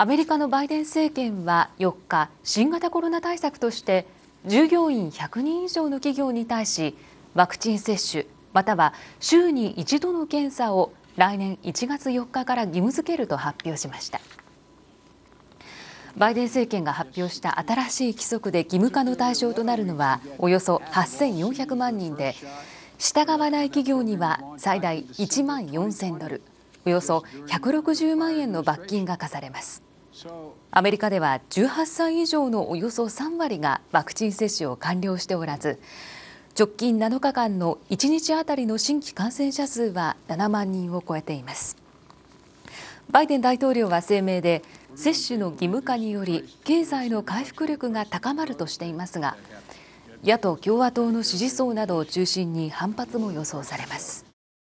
アメリカのバイデン政権は4日新型コロナ対策として従業員100人以上の企業に対しワクチン接種または週に1度の検査を来年1月4日から義務付けると発表しましたバイデン政権が発表した新しい規則で義務化の対象となるのはおよそ8400万人で従わない企業には最大1万4000ドルおよそ160万円の罰金が課されますアメリカでは18歳以上のおよそ3割がワクチン接種を完了しておらず直近7日間の1日あたりの新規感染者数は7万人を超えていますバイデン大統領は声明で接種の義務化により経済の回復力が高まるとしていますが野党・共和党の支持層などを中心に反発も予想されます